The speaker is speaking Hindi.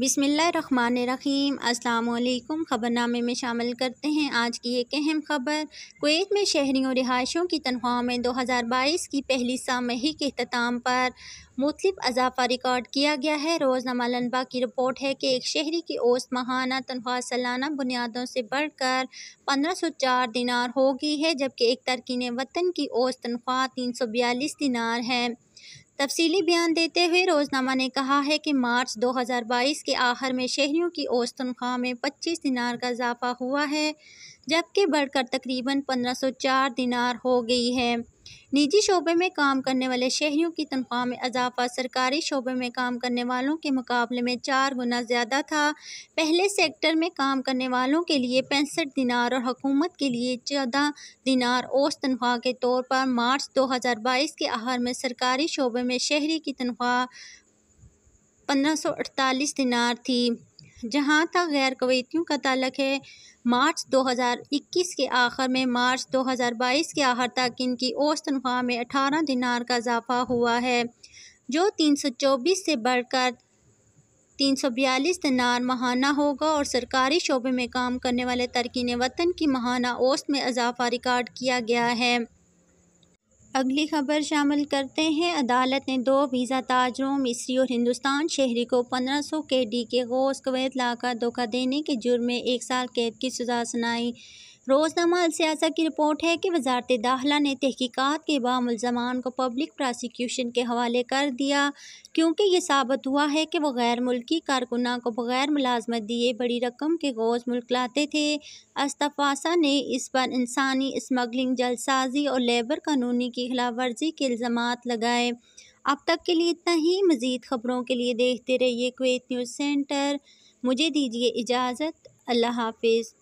बिसमीम् अल्लाम ख़बरनामे में शामिल करते हैं आज की एक अहम ख़बर कुवैत में शहरीों रिहायशों की तनख्वाहों में 2022 की पहली सामही के अख्ताम पर मुतलब अजाफा रिकॉर्ड किया गया है रोज़नामा लनबा की रिपोर्ट है कि एक शहरी की औसत माहाना तनख्वाह सालाना बुनियादों से बढ़कर पंद्रह सौ चार दिनार हो गई है जबकि एक तरकीन वतन की औसत तनख्वाह तीन सौ बयालीस दिनार है तफसीली बयान देते हुए रोज़नामा ने कहा है कि मार्च 2022 के आखिर में शहरीों की औसत तनख्वाह में 25 दिनार का इजाफा हुआ है जबकि बढ़कर तकरीबन 1504 दिनार हो गई है निजी शोबे में काम करने वाले शहरीों की तनख्वाह में इजाफा सरकारी शोबे में काम करने वालों के मुकाबले में चार गुना ज़्यादा था पहले सेक्टर में काम करने वालों के लिए पैंसठ दिनार और हुकूमत के लिए चौदह दिनार औस तनख्वाह के तौर पर मार्च दो हज़ार बाईस के आहार में सरकारी शोबे में शहरी की तनख्वाह पंद्रह सौ अड़तालीस दिनार थी जहाँ तक गैर कवैतियों का तलक है मार्च 2021 के आखिर में मार्च 2022 के आखिर तक इनकी औसत तनख्वाह में 18 दिनार का इजाफा हुआ है जो 324 से बढ़कर 342 दिनार महाना होगा और सरकारी शोबे में काम करने वाले तरकीन वतन की महाना औस में इजाफा रिकॉर्ड किया गया है अगली खबर शामिल करते हैं अदालत ने दो वीज़ा ताजरों मिस्री और हिंदुस्तान शहरी को 1500 के डी के गौस कवैत लाकर धोखा देने के जुर्म में एक साल कैद की सजा सुनाई रोजनामा अलसियासा की रिपोर्ट है कि वजारत दाखिला ने तहकीक़त के बाद मुलजमान को पब्लिक प्रोसिक्यूशन के हवाले कर दिया क्योंकि ये साबित हुआ है कि वह गैर मुल्की कारकुना को बगैर मुलाजमत दिए बड़ी रकम के गोज मुल्क लाते थे अस्तफासा ने इस पर इंसानी स्मगलिंग जलसाजी और लेबर कानूनी की खिलाफ वर्जी के इल्ज़ाम लगाए अब तक के लिए इतना ही मज़ीद खबरों के लिए देखते रहिए कुवैत न्यूज़ सेंटर मुझे दीजिए इजाज़त अल्लाह हाफिज़